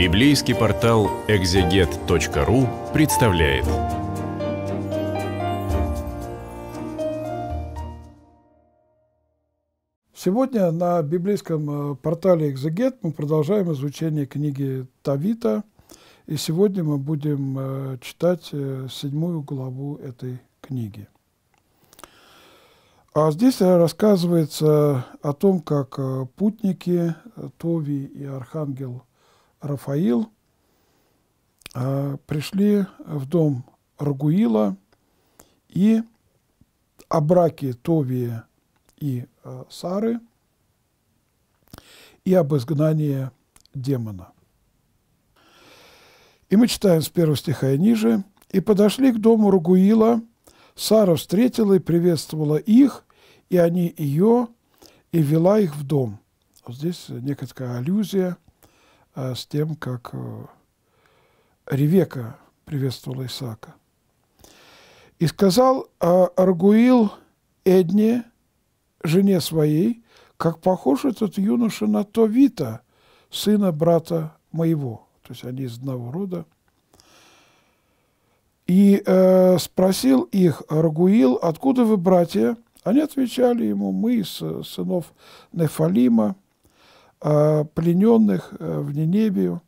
Библейский портал экзегет.ру представляет. Сегодня на библейском э, портале «Экзегет» мы продолжаем изучение книги Тавита, и сегодня мы будем э, читать э, седьмую главу этой книги. А здесь рассказывается о том, как путники Тови и Архангел Рафаил а, пришли в дом Рагуила и о браке Товия и а, Сары и об изгнании демона. И мы читаем с первого стиха и ниже. «И подошли к дому Ругуила, Сара встретила и приветствовала их, и они ее, и вела их в дом». Вот здесь некая аллюзия – а с тем, как э, Ревека приветствовала Исаака. «И сказал а Аргуил Эдне, жене своей, как похож этот юноша на Товита, сына брата моего». То есть они из одного рода. И э, спросил их Аргуил, откуда вы, братья? Они отвечали ему, мы из э, сынов Нефалима, Э, плененных э, в Нинебию.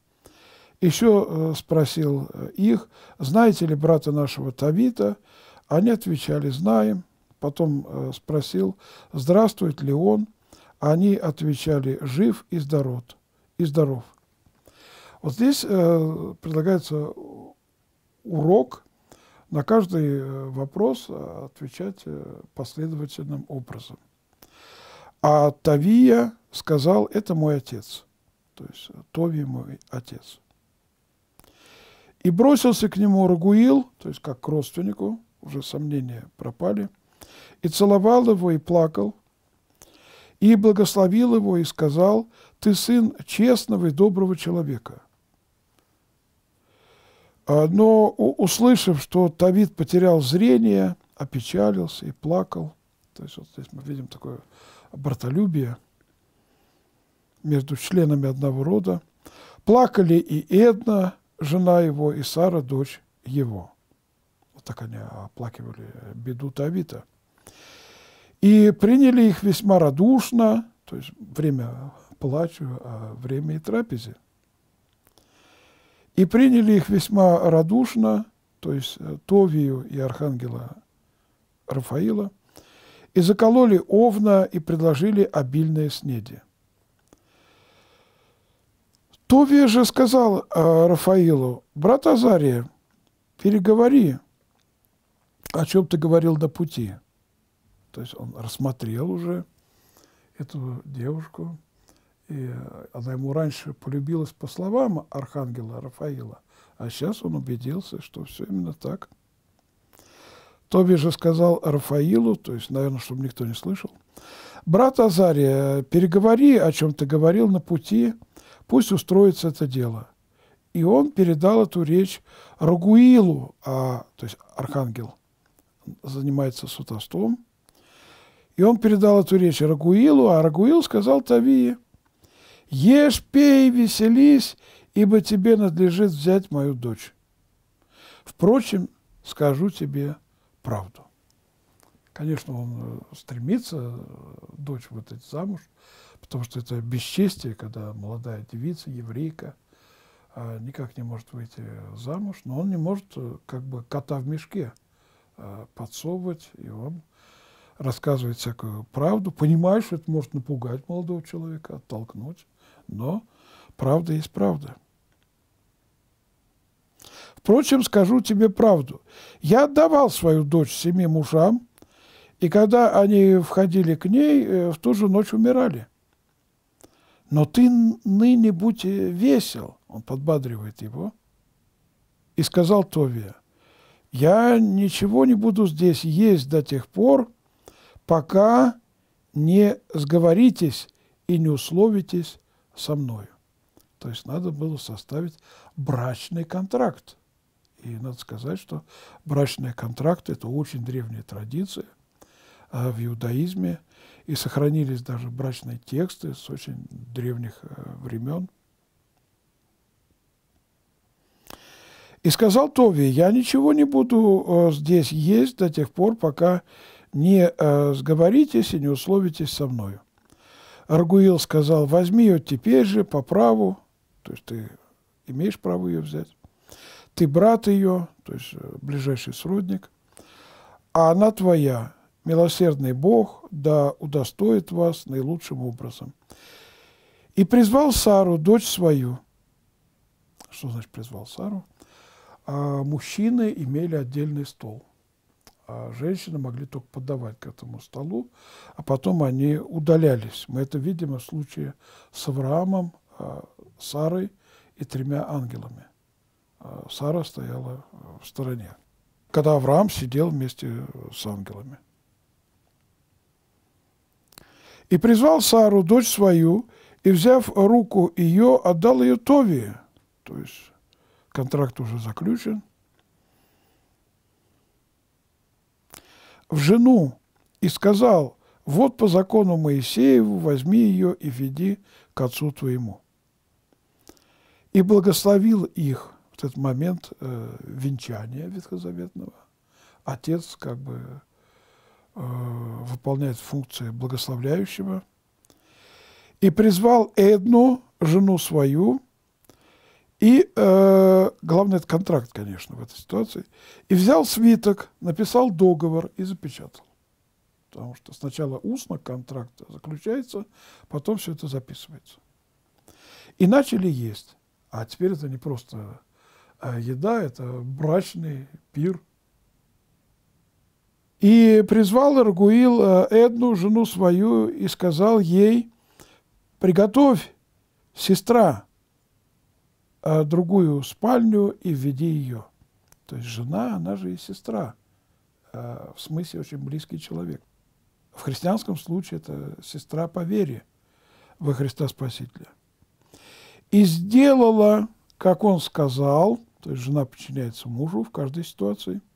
Еще э, спросил их, знаете ли брата нашего Тавита? Они отвечали, знаем. Потом спросил, здравствует ли он? Они отвечали, жив и здоров. И здоров. Вот здесь предлагается урок на каждый вопрос отвечать последовательным образом. А Тавия – сказал, это мой отец, то есть Тови мой отец. И бросился к нему Рагуил, то есть как к родственнику, уже сомнения пропали, и целовал его, и плакал, и благословил его, и сказал, ты сын честного и доброго человека. А, но, услышав, что Тавид потерял зрение, опечалился и плакал, то есть вот здесь мы видим такое братолюбие – между членами одного рода. Плакали и Эдна, жена его, и Сара, дочь его. Вот так они оплакивали беду Тавита. И приняли их весьма радушно, то есть время плачу, а время и трапезе. И приняли их весьма радушно, то есть э, Товию и архангела Рафаила, и закололи овна и предложили обильные снеди. Товия же сказал э, Рафаилу, брат Азария, переговори, о чем ты говорил до пути. То есть он рассмотрел уже эту девушку, и она ему раньше полюбилась по словам архангела Рафаила, а сейчас он убедился, что все именно так. Тоби же сказал Рафаилу, то есть, наверное, чтобы никто не слышал, «Брат Азария, переговори, о чем ты говорил на пути, — пусть устроится это дело. И он передал эту речь Рагуилу, а, то есть архангел занимается сутовством, и он передал эту речь Рагуилу, а Рагуил сказал Тавии, «Ешь, пей, веселись, ибо тебе надлежит взять мою дочь. Впрочем, скажу тебе правду». Конечно, он э, стремится э, дочь выдать замуж, Потому что это бесчестие, когда молодая девица, еврейка, э, никак не может выйти замуж, но он не может э, как бы кота в мешке э, подсовывать, и он рассказывает всякую правду, понимаешь, это может напугать молодого человека, оттолкнуть, но правда есть правда. Впрочем, скажу тебе правду. Я отдавал свою дочь семи мужам, и когда они входили к ней, в ту же ночь умирали но ты ныне будь э, весел, он подбадривает его. И сказал Товия, я ничего не буду здесь есть до тех пор, пока не сговоритесь и не условитесь со мною. То есть надо было составить брачный контракт. И надо сказать, что брачный контракт – это очень древняя традиция а в иудаизме – и сохранились даже брачные тексты с очень древних э, времен. И сказал Тови, я ничего не буду э, здесь есть до тех пор, пока не э, сговоритесь и не условитесь со мною. Аргуил сказал, возьми ее теперь же по праву, то есть ты имеешь право ее взять. Ты брат ее, то есть ближайший сродник, а она твоя, милосердный Бог да удостоит вас наилучшим образом. И призвал Сару, дочь свою. Что значит призвал Сару? А мужчины имели отдельный стол. А женщины могли только подавать к этому столу, а потом они удалялись. Мы это видим в случае с Авраамом, а, Сарой и тремя ангелами. А Сара стояла а, в стороне, когда Авраам сидел вместе с ангелами. И призвал Сару, дочь свою, и, взяв руку ее, отдал ее Тови, То есть контракт уже заключен. В жену и сказал, вот по закону Моисееву возьми ее и веди к отцу твоему. И благословил их в этот момент э, венчания ветхозаветного. Отец как бы Э, выполняет функции благословляющего, и призвал Эдну, жену свою, и, э, главное, это контракт, конечно, в этой ситуации, и взял свиток, написал договор и запечатал. Потому что сначала устно контракт заключается, потом все это записывается. И начали есть. А теперь это не просто э, еда, это брачный пир – и призвал Иргуил э, Эдну, жену свою, и сказал ей, приготовь, сестра, э, другую спальню и введи ее. То есть жена, она же и сестра, э, в смысле очень близкий человек. В христианском случае это сестра по вере во Христа Спасителя. И сделала, как он сказал, то есть жена подчиняется мужу в каждой ситуации –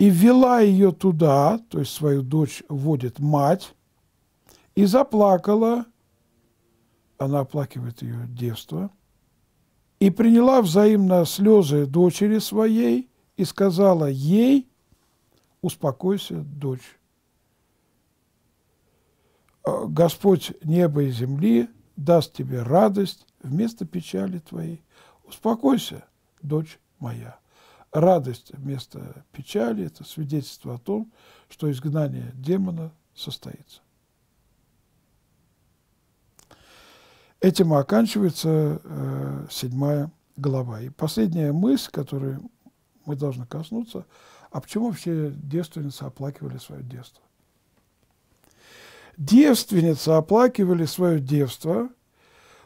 и ввела ее туда, то есть свою дочь вводит мать, и заплакала, она оплакивает ее девство, и приняла взаимно слезы дочери своей и сказала ей, успокойся, дочь. А, Господь неба и земли даст тебе радость вместо печали твоей. Успокойся, дочь моя радость вместо печали – это свидетельство о том, что изгнание демона состоится. Этим оканчивается э, седьмая глава. И последняя мысль, которую мы должны коснуться, а почему вообще девственницы оплакивали свое детство? Девственницы оплакивали свое девство,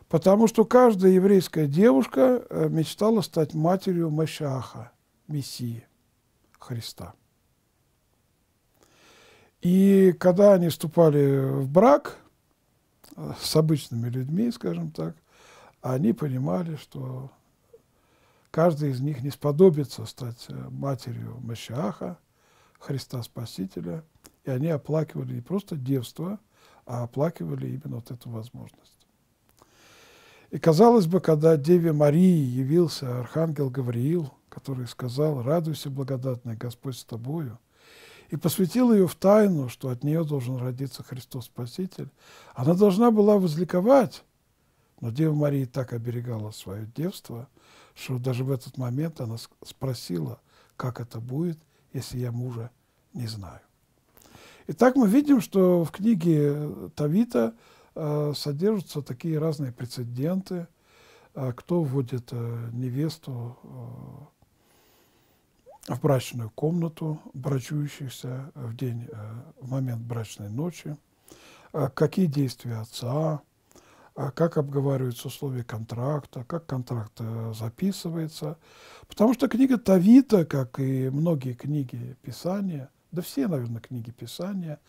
потому что каждая еврейская девушка э, мечтала стать матерью Машаха – Мессии Христа. И когда они вступали в брак э, с обычными людьми, скажем так, они понимали, что каждый из них не сподобится стать э, матерью Машиаха, Христа Спасителя, и они оплакивали не просто девство, а оплакивали именно вот эту возможность. И казалось бы, когда Деве Марии явился архангел Гавриил – который сказал «Радуйся, благодатный Господь с тобою», и посвятил ее в тайну, что от нее должен родиться Христос Спаситель, она должна была возликовать, но Дева Мария так оберегала свое девство, что даже в этот момент она спросила, как это будет, если я мужа не знаю. Итак, мы видим, что в книге э, Тавита э, содержатся такие разные прецеденты, э, кто вводит невесту в брачную комнату брачующихся в день, э, в момент брачной ночи, а какие действия отца, а как обговариваются условия контракта, как контракт э, записывается. Потому что книга Тавита, как и многие книги Писания, да все, наверное, книги Писания,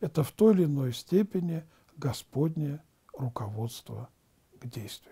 это в той или иной степени Господнее руководство к действию.